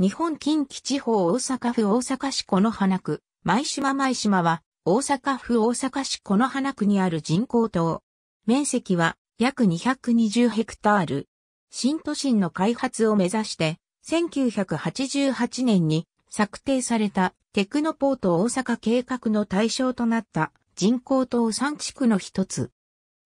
日本近畿地方大阪府大阪市此花区、舞島舞島は、大阪府大阪市此花区にある人工島。面積は約220ヘクタール。新都心の開発を目指して、1988年に策定されたテクノポート大阪計画の対象となった人工島3地区の一つ。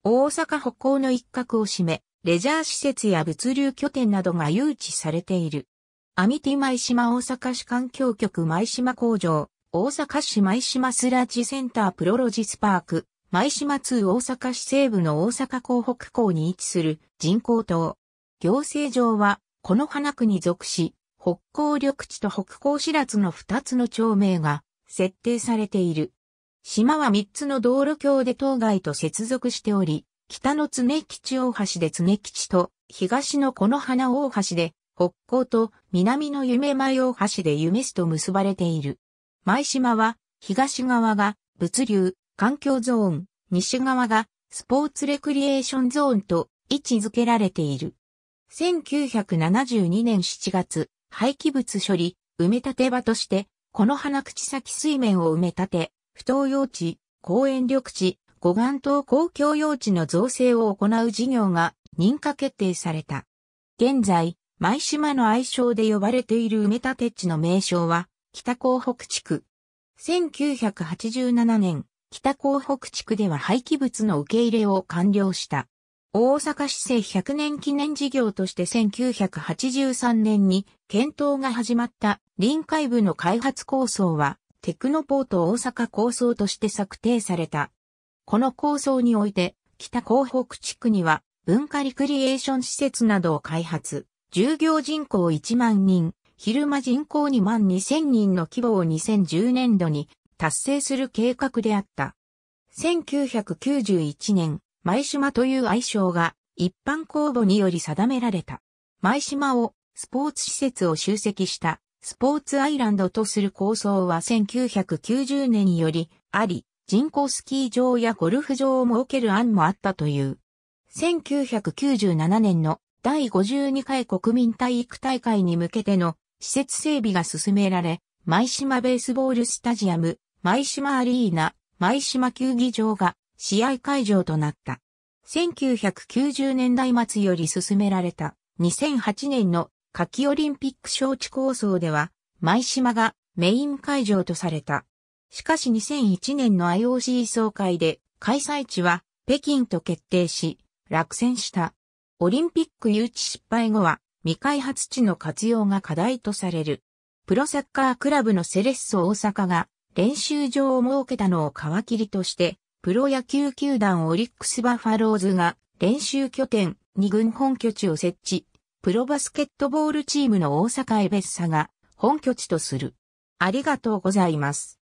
大阪歩行の一角を占め、レジャー施設や物流拠点などが誘致されている。アミティ舞島大阪市環境局舞島工場、大阪市舞島スラッジセンタープロロジスパーク、舞島2大阪市西部の大阪港北港に位置する人工島。行政上は、この花区に属し、北港緑地と北港市立の2つの町名が設定されている。島は3つの道路橋で島外と接続しており、北の常吉大橋で常吉と、東のこの花大橋で北港と南の夢舞大橋で夢市と結ばれている。舞島は、東側が物流、環境ゾーン、西側がスポーツレクリエーションゾーンと位置づけられている。1972年7月、廃棄物処理、埋め立て場として、この花口先水面を埋め立て、不当用地、公園緑地、護岸等公共用地の造成を行う事業が認可決定された。現在、舞島の愛称で呼ばれている埋め立て地の名称は、北港北地区。1987年、北港北地区では廃棄物の受け入れを完了した。大阪市政100年記念事業として1983年に検討が始まった臨海部の開発構想はテクノポート大阪構想として策定された。この構想において北港北地区には文化リクリエーション施設などを開発。従業人口1万人、昼間人口2万2000人の規模を2010年度に達成する計画であった。1991年、舞島という愛称が一般公募により定められた。舞島をスポーツ施設を集積したスポーツアイランドとする構想は1990年よりあり、人工スキー場やゴルフ場を設ける案もあったという。1997年の第52回国民体育大会に向けての施設整備が進められ、舞島ベースボールスタジアム、舞島アリーナ、舞島球技場が試合会場となった。1990年代末より進められた2008年の夏季オリンピック招致構想では、舞島がメイン会場とされた。しかし2001年の IOC 総会で開催地は北京と決定し、落選した。オリンピック誘致失敗後は未開発地の活用が課題とされる。プロサッカークラブのセレッソ大阪が練習場を設けたのを皮切りとして、プロ野球球団オリックスバファローズが練習拠点2軍本拠地を設置、プロバスケットボールチームの大阪エベッサが本拠地とする。ありがとうございます。